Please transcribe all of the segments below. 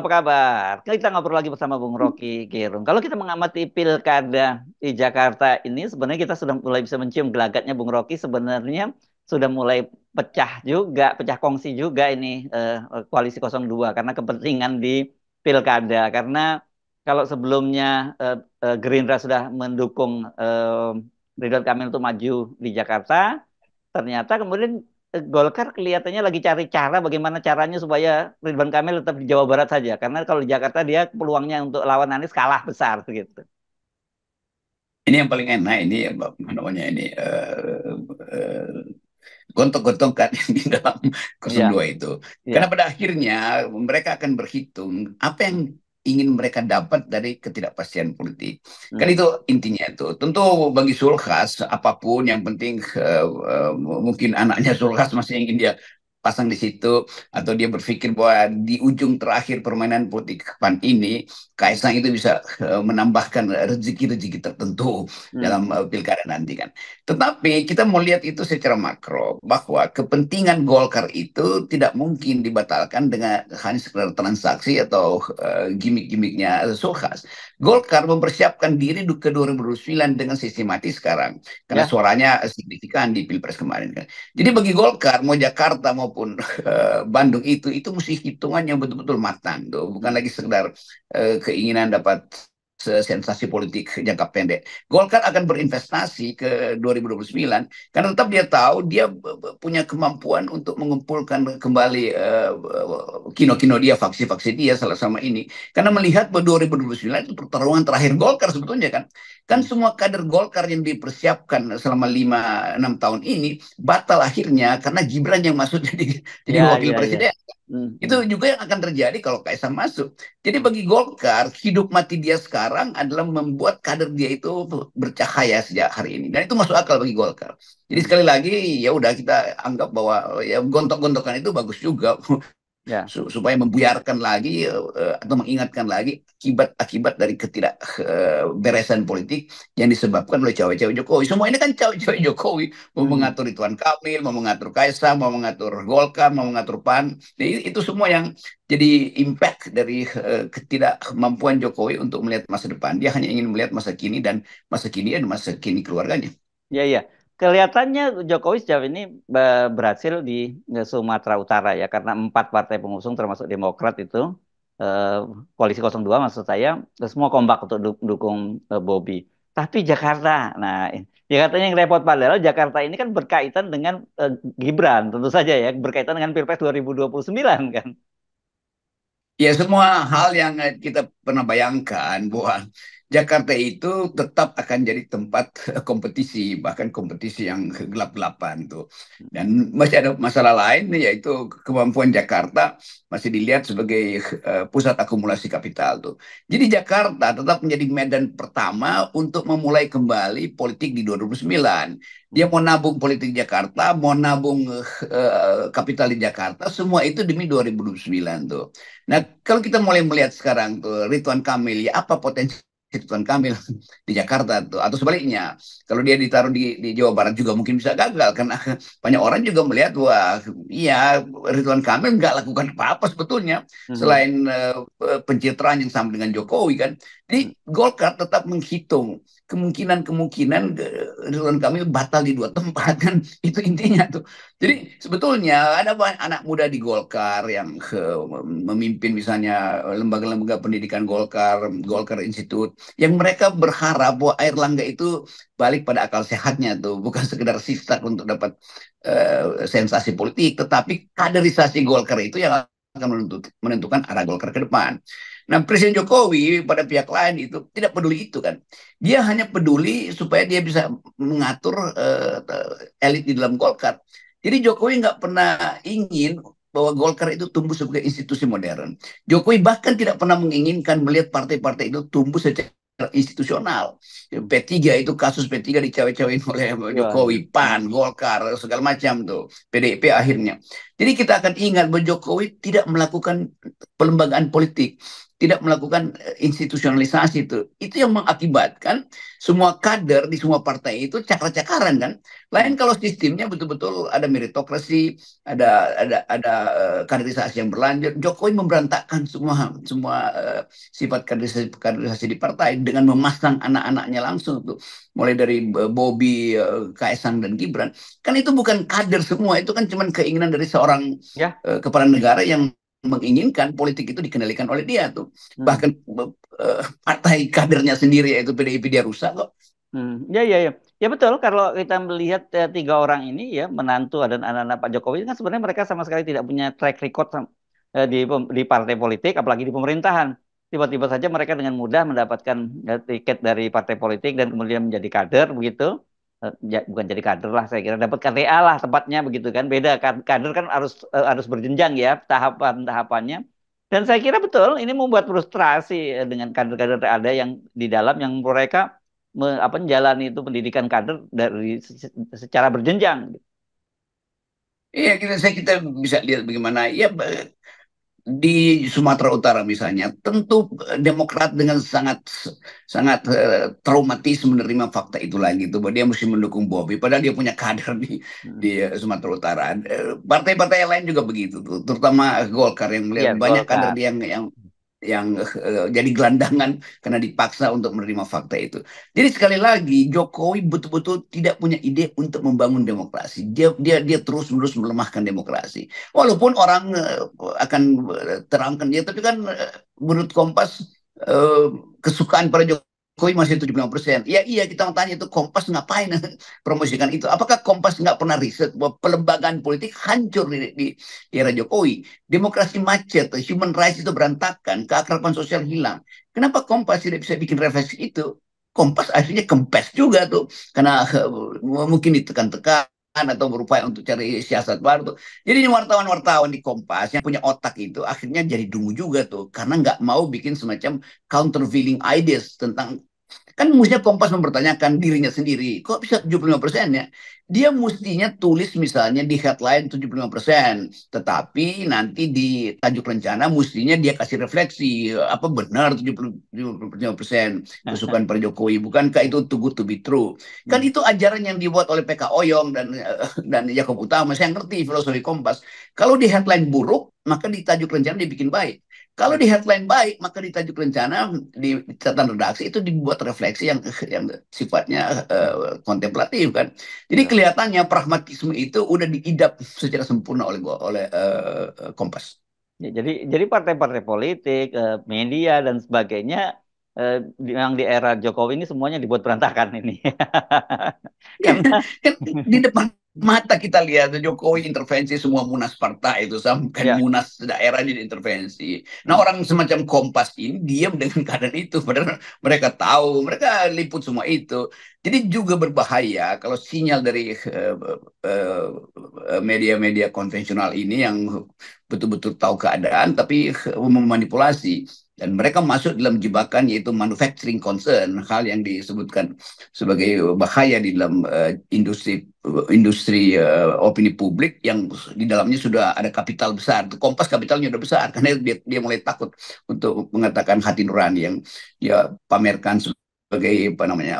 apa kabar? Kita ngobrol lagi bersama Bung Rocky Gerung. Kalau kita mengamati pilkada di Jakarta ini, sebenarnya kita sudah mulai bisa mencium gelagatnya Bung Rocky. Sebenarnya sudah mulai pecah juga, pecah kongsi juga ini eh, koalisi 02 karena kepentingan di pilkada. Karena kalau sebelumnya eh, eh, Gerindra sudah mendukung eh, Ridwan Kamil untuk maju di Jakarta, ternyata kemudian Golkar kelihatannya lagi cari cara bagaimana caranya supaya Ridwan Kamil tetap di Jawa Barat saja karena kalau di Jakarta dia peluangnya untuk lawan Anies kalah besar gitu. Ini yang paling enak ini namanya ini uh, eh, uh, eh, gontok-gontokan di dalam 02 ya. itu. Ya. Karena pada akhirnya mereka akan berhitung apa yang ingin mereka dapat dari ketidakpastian politik. Hmm. Kan itu intinya itu. Tentu bagi Sulkas apapun yang penting uh, uh, mungkin anaknya Sulkas masih ingin dia pasang di situ atau dia berpikir bahwa di ujung terakhir permainan politik pan ini Kaisang itu bisa uh, menambahkan rezeki-rezeki tertentu hmm. dalam uh, pilkada nanti kan. Tetapi kita mau lihat itu secara makro bahwa kepentingan Golkar itu tidak mungkin dibatalkan dengan hanya sekedar transaksi atau uh, gimmick-gimmicknya Sulkhas. Golkar mempersiapkan diri ke 2009 dengan sistematis sekarang karena ya. suaranya signifikan di pilpres kemarin kan. Jadi bagi Golkar mau Jakarta mau maupun uh, Bandung itu itu mesti hitungan yang betul-betul matang tuh bukan lagi sekedar uh, keinginan dapat sensasi politik jangka pendek. Golkar akan berinvestasi ke 2029 karena tetap dia tahu dia punya kemampuan untuk mengumpulkan kembali eh, kino-kino uh, dia, faksi-faksi dia selama ini. Karena melihat bahwa 2029 itu pertarungan terakhir Golkar sebetulnya kan. Kan semua kader Golkar yang dipersiapkan selama 5 6 tahun ini batal akhirnya karena Gibran yang masuk jadi jadi ya, wakil ya, ya. presiden. Ya. Hmm. Itu hmm. juga yang akan terjadi kalau Kaisang masuk. Jadi bagi Golkar, hidup mati dia sekarang adalah membuat kader dia itu bercahaya sejak hari ini. Dan itu masuk akal bagi Golkar. Jadi sekali lagi ya udah kita anggap bahwa ya gontok-gontokan itu bagus juga. ya. supaya membiarkan lagi uh, atau mengingatkan lagi akibat-akibat dari ketidakberesan eh, uh, politik yang disebabkan oleh cawe-cawe Jokowi. Semua ini kan cawe-cawe Jokowi mau hmm. mengatur Ridwan Kamil, mau mengatur Kaisang, mau mengatur Golkar, mau mengatur PAN. Jadi nah, itu semua yang jadi impact dari uh, ketidakmampuan Jokowi untuk melihat masa depan. Dia hanya ingin melihat masa kini dan masa kini dan masa kini keluarganya. Ya, ya kelihatannya Jokowi sejauh ini berhasil di eh, Sumatera Utara ya karena empat partai pengusung termasuk Demokrat itu eh, koalisi 02 maksud saya eh, semua kompak untuk dukung Bobby. Tapi Jakarta, nah Jakarta ya yang repot padahal Jakarta ini kan berkaitan dengan Gibran tentu saja ya berkaitan dengan Pilpres 2029 kan. Ya semua hal yang kita pernah bayangkan bahwa Jakarta itu tetap akan jadi tempat kompetisi, bahkan kompetisi yang gelap-gelapan tuh. Dan masih ada masalah lain yaitu kemampuan Jakarta masih dilihat sebagai uh, pusat akumulasi kapital tuh. Jadi Jakarta tetap menjadi medan pertama untuk memulai kembali politik di 2009. Dia mau nabung politik Jakarta, mau nabung uh, kapital di Jakarta, semua itu demi 2009 tuh. Nah, kalau kita mulai melihat sekarang tuh rituan Kamil, ya apa potensi Tuan Kamil di Jakarta tuh atau sebaliknya kalau dia ditaruh di, di Jawa Barat juga mungkin bisa gagal karena banyak orang juga melihat wah iya Ridwan Kamil nggak lakukan apa-apa sebetulnya hmm selain uh, pencitraan yang sama dengan Jokowi kan di hmm. Golkar tetap menghitung kemungkinan-kemungkinan ridwan kamil batal di dua tempat kan itu intinya tuh jadi sebetulnya ada banyak anak muda di Golkar yang ke, memimpin misalnya eh, lembaga-lembaga pendidikan Golkar Golkar Institute yang mereka berharap bahwa air langga itu balik pada akal sehatnya tuh bukan sekedar sistak untuk dapat uh, sensasi politik tetapi kaderisasi Golkar itu yang akan menentukan arah Golkar ke depan Nah, Presiden Jokowi pada pihak lain itu tidak peduli itu kan. Dia hanya peduli supaya dia bisa mengatur uh, elit di dalam Golkar. Jadi Jokowi nggak pernah ingin bahwa Golkar itu tumbuh sebagai institusi modern. Jokowi bahkan tidak pernah menginginkan melihat partai-partai itu tumbuh secara institusional. P3 itu kasus P3 dicawe-cawein oleh Jokowi, iya. PAN, Golkar, segala macam tuh. PDIP akhirnya. Jadi kita akan ingat bahwa Jokowi tidak melakukan pelembagaan politik tidak melakukan eh, institusionalisasi itu. Itu yang mengakibatkan semua kader di semua partai itu cakar-cakaran kan. Lain hmm. kalau sistemnya betul-betul ada meritokrasi, ada ada ada eh, kaderisasi yang berlanjut. Jokowi memberantakan semua semua eh, sifat kaderisasi kaderisasi di partai dengan memasang anak-anaknya langsung tuh. Mulai dari uh, Bobby, uh, Kaisang dan Gibran. Kan itu bukan kader semua, itu kan cuman keinginan dari seorang ya. kepala negara yang menginginkan politik itu dikendalikan oleh dia tuh. Hmm. Bahkan uh, partai kadernya sendiri yaitu PDIP dia rusak kok. Hmm. Ya ya ya. Ya betul kalau kita melihat ya, tiga orang ini ya menantu dan anak-anak Pak Jokowi kan sebenarnya mereka sama sekali tidak punya track record ya, di di partai politik apalagi di pemerintahan. Tiba-tiba saja mereka dengan mudah mendapatkan ya, tiket dari partai politik dan kemudian menjadi kader begitu Eh, bukan jadi kader lah saya kira dapat KTA lah tepatnya begitu kan beda kan, kader kan harus eh, harus berjenjang ya tahapan tahapannya dan saya kira betul ini membuat frustrasi eh, dengan kader-kader ada yang di dalam yang mereka me, apa menjalani itu pendidikan kader dari secara berjenjang Iya kita saya kita bisa lihat bagaimana ya di Sumatera Utara misalnya, tentu eh, Demokrat dengan sangat sangat uh, traumatis menerima fakta itu lagi itu bahwa dia mesti mendukung Bobby padahal dia punya kader di hmm. di eh, Sumatera Utara. Partai-partai lain juga begitu tuh, terutama Golkar yang melihat ya, banyak Golkar. kader dia yang yang yang uh, jadi gelandangan karena dipaksa untuk menerima fakta itu. Jadi sekali lagi Jokowi betul-betul tidak punya ide untuk membangun demokrasi. Dia dia dia terus-menerus melemahkan demokrasi. Walaupun orang uh, akan eh, terangkan dia tapi kan uh, menurut Kompas uh, kesukaan para Jokowi Koi masih 75 persen. Ya iya kita mau tanya itu Kompas ngapain promosikan itu? Apakah Kompas nggak pernah riset bahwa pelembagaan politik hancur di, di, di era Jokowi? Demokrasi macet, human rights itu berantakan, keakraban sosial hilang. Kenapa Kompas tidak bisa bikin refleksi itu? Kompas akhirnya kempes juga tuh karena eh, mungkin ditekan-tekan atau berupaya untuk cari siasat baru tuh. Jadi wartawan-wartawan di Kompas yang punya otak itu akhirnya jadi dungu juga tuh karena nggak mau bikin semacam countervailing ideas tentang Kan mestinya Kompas mempertanyakan dirinya sendiri, kok bisa 75 persen ya? Dia mestinya tulis misalnya di headline 75 persen, tetapi nanti di tajuk rencana mestinya dia kasih refleksi, apa benar 75 persen kesukaan Pak Jokowi, bukankah itu too good to be true? Kan hmm. itu ajaran yang dibuat oleh PK Oyong dan eh, dan Yakob Utama, saya ngerti filosofi Kompas. Kalau di headline buruk, maka di tajuk rencana dia bikin baik. Kalau di headline baik, maka di tajuk rencana di catatan redaksi itu dibuat refleksi yang yang sifatnya uh, kontemplatif kan. Jadi ya. kelihatannya pragmatisme itu udah diidap secara sempurna oleh oleh uh, Kompas. Ya, jadi jadi partai-partai politik, eh, media dan sebagainya yang di era Jokowi ini semuanya dibuat berantakan ini. Iya, Karena... Kan, di depan mata kita lihat Jokowi intervensi semua munas partai itu sampai ya. munas daerah jadi intervensi. Nah orang semacam Kompas ini diam dengan keadaan itu padahal mereka tahu mereka liput semua itu. Jadi juga berbahaya kalau sinyal dari eh, eh, eh, media-media uh, uh, media konvensional ini yang betul-betul tahu keadaan tapi memanipulasi dan mereka masuk dalam jebakan yaitu manufacturing concern hal yang disebutkan sebagai bahaya di dalam uh, industri industri uh, opini publik yang di dalamnya sudah ada kapital besar kompas kapitalnya sudah besar karena dia, dia mulai takut untuk mengatakan hati nurani yang dia pamerkan sebagai apa namanya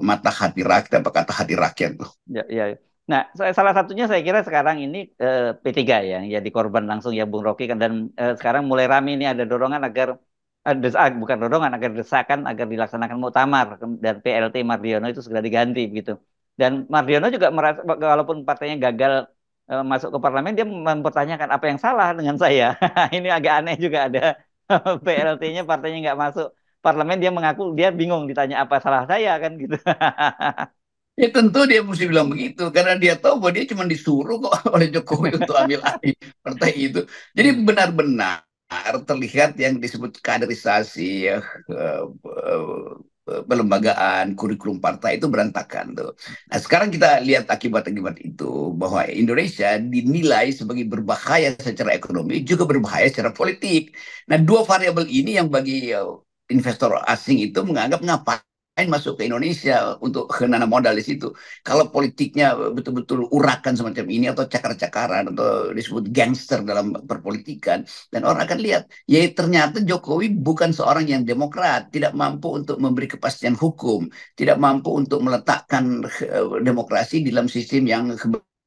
mata hati rakyat apa kata hati rakyat ya, ya, ya. Nah, salah satunya saya kira sekarang ini uh, eh, P3 ya, yang jadi korban langsung ya Bung Rocky kan dan uh, sekarang mulai rame ini ada dorongan agar Ah, desak, ah, bukan dorongan agar desakan agar dilaksanakan mutamar dan PLT Mardiono itu segera diganti begitu. Dan Mardiono juga merasa walaupun partainya gagal e, masuk ke parlemen dia mempertanyakan apa yang salah dengan saya. Ini agak aneh juga ada PLT-nya partainya nggak masuk parlemen dia mengaku dia bingung ditanya apa salah saya kan gitu. Ya tentu dia mesti bilang begitu karena dia tahu bahwa dia cuma disuruh kok oleh Jokowi untuk ambil alih partai itu. Jadi hmm. benar-benar terlihat yang disebut kaderisasi ya, eh, eh, pelembagaan kurikulum partai itu berantakan tuh. Nah sekarang kita lihat akibat-akibat itu bahwa Indonesia dinilai sebagai berbahaya secara ekonomi juga berbahaya secara politik. Nah dua variabel ini yang bagi eh, investor asing itu menganggap ngapain masuk ke Indonesia untuk kenana modal di situ. Kalau politiknya betul-betul urakan semacam ini atau cakar-cakaran atau disebut gangster dalam perpolitikan dan orang akan lihat ya ternyata Jokowi bukan seorang yang demokrat, tidak mampu untuk memberi kepastian hukum, tidak mampu untuk meletakkan eh, demokrasi di dalam sistem yang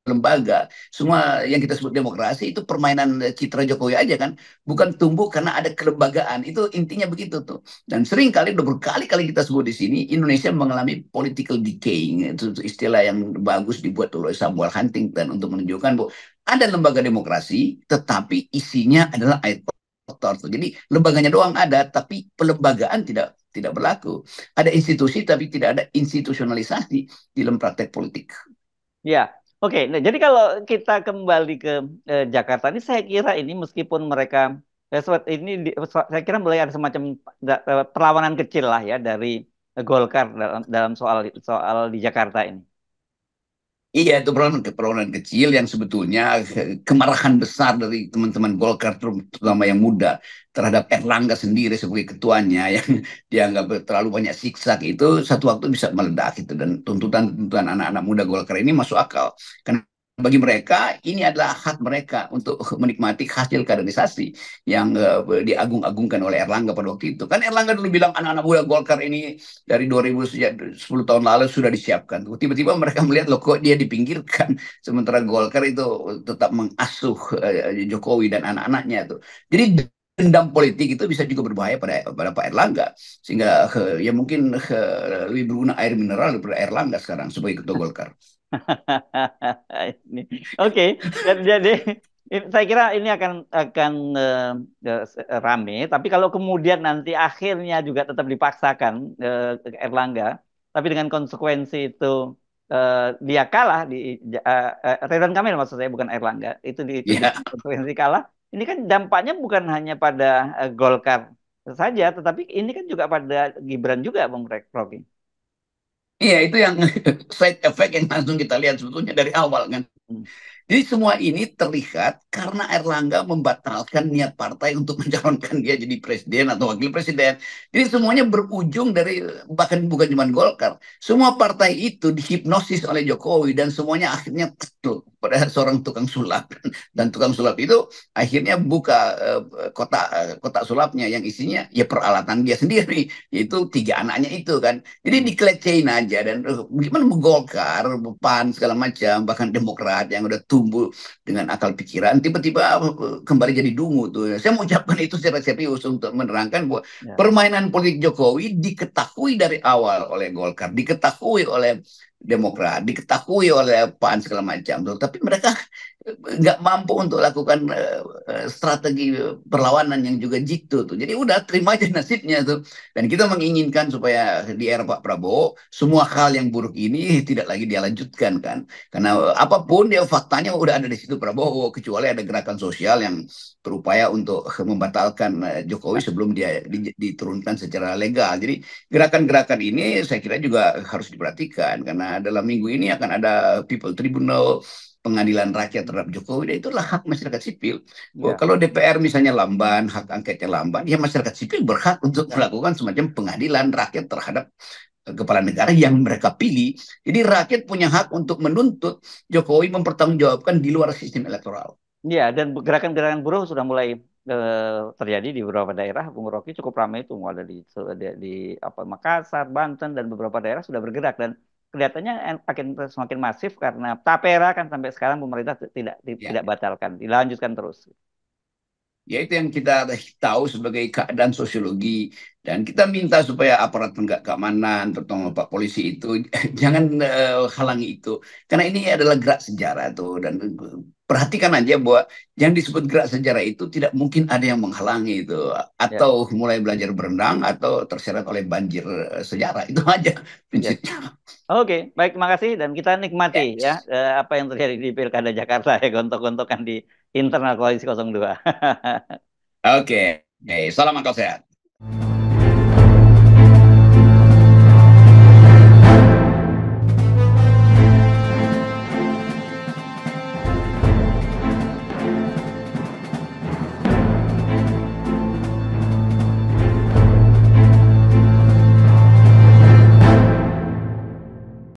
lembaga, semua yang kita sebut demokrasi itu permainan eh, citra Jokowi aja kan, bukan tumbuh karena ada kelembagaan. Itu intinya begitu tuh. Dan sering kali udah berkali-kali kita sebut di sini Indonesia mengalami political decaying, itu istilah yang bagus dibuat oleh Samuel Huntington untuk menunjukkan bahwa ada lembaga demokrasi tetapi isinya adalah air kotor. Jadi lembaganya doang ada tapi pelembagaan tidak tidak berlaku. Ada institusi tapi tidak ada institusionalisasi di dalam praktek politik. Ya, Oke, nah jadi kalau kita kembali ke eh, Jakarta ini saya kira ini meskipun mereka eh, ini di, saya kira mulai ada semacam eh, perlawanan kecil lah ya dari Golkar dalam dalam soal soal di Jakarta ini. Iya, itu perlawanan kecil yang sebetulnya eh, kemarahan besar dari teman-teman Golkar terutama yang muda terhadap Erlangga sendiri sebagai ketuanya yang dianggap terlalu banyak siksa itu satu waktu bisa meledak gitu dan tuntutan-tuntutan anak-anak muda Golkar ini masuk akal karena bagi mereka ini adalah hak mereka untuk menikmati hasil kaderisasi yang uh, diagung-agungkan oleh Erlangga pada waktu itu. Kan Erlangga dulu bilang anak-anak muda Golkar ini dari 2010 tahun lalu sudah disiapkan. Tiba-tiba mereka melihat loh kok dia dipinggirkan sementara Golkar itu tetap mengasuh uh, Jokowi dan anak-anaknya itu. Jadi dendam politik itu bisa juga berbahaya pada pada Pak Erlangga sehingga uh, ya mungkin uh, lebih berguna air mineral daripada Erlangga sekarang sebagai ketua Golkar. Ini Oke, okay. jadi saya kira ini akan akan uh, rame. Tapi kalau kemudian nanti akhirnya juga tetap dipaksakan uh, Erlangga, tapi dengan konsekuensi itu uh, dia kalah di uh, uh, Ridwan Kamil maksud saya bukan Erlangga, itu di yeah. konsekuensi kalah. Ini kan dampaknya bukan hanya pada uh, Golkar saja, tetapi ini kan juga pada Gibran juga, Bung Rocky. Iya, itu yang side effect yang langsung kita lihat sebetulnya dari awal kan. Hmm. Jadi semua ini terlihat karena Erlangga membatalkan niat partai untuk mencalonkan dia jadi presiden atau wakil presiden. Jadi semuanya berujung dari bahkan bukan cuma Golkar. Semua partai itu dihipnosis oleh Jokowi dan semuanya akhirnya tuh pada seorang tukang sulap dan tukang sulap itu akhirnya buka uh, eh, kotak eh, kotak sulapnya yang isinya ya peralatan dia sendiri yaitu tiga anaknya itu kan. Jadi hmm. dikelecehin aja dan gimana menggolkar PAN segala macam bahkan Demokrat yang udah tua tumbuh dengan akal pikiran tiba-tiba eh, kembali jadi dungu tuh. Saya mengucapkan itu secara serius untuk menerangkan bahwa ya. permainan politik Jokowi diketahui dari awal oleh Golkar, diketahui oleh Demokrat, diketahui oleh PAN segala macam tuh. Tapi mereka nggak mampu untuk lakukan uh, strategi perlawanan yang juga jitu tuh. Jadi udah terima aja nasibnya tuh. Dan kita menginginkan supaya di era Pak Prabowo semua hal yang buruk ini tidak lagi dia lanjutkan kan. Karena apapun dia faktanya udah ada di situ Prabowo kecuali ada gerakan sosial yang berupaya untuk membatalkan eh, Jokowi sebelum dia diturunkan secara legal. Jadi gerakan-gerakan ini saya kira juga harus diperhatikan karena dalam minggu ini akan ada People Tribunal pengadilan rakyat terhadap Jokowi dan itulah hak masyarakat sipil. Ya. Kalau DPR misalnya lamban, hak angketnya lamban, ya masyarakat sipil berhak untuk ya. melakukan semacam pengadilan rakyat terhadap eh, kepala negara yang mereka pilih. Jadi rakyat punya hak untuk menuntut Jokowi mempertanggungjawabkan di luar sistem elektoral. Iya, dan gerakan-gerakan buruh sudah mulai eh, terjadi di beberapa daerah Bung Rocky cukup ramai itu ada di, di, di apa Makassar, Banten dan beberapa daerah sudah bergerak dan kelihatannya akan semakin masif karena tapera kan sampai sekarang pemerintah tidak ya. tidak batalkan, dilanjutkan terus. Ya itu yang kita tahu sebagai keadaan sosiologi dan kita minta supaya aparat penegak keamanan terutama Pak polisi itu jangan uh, halangi itu karena ini adalah gerak sejarah tuh dan perhatikan aja bahwa yang disebut gerak sejarah itu tidak mungkin ada yang menghalangi itu atau ya. mulai belajar berenang atau terseret oleh banjir eh, sejarah itu aja prinsipnya. Ya. Oke, okay. baik makasih dan kita nikmati ya, ya eh, apa yang terjadi di Pilkada Jakarta ya gontok-gontokan di internal koalisi 02. Oke. Okay. Hey, salam akal sehat.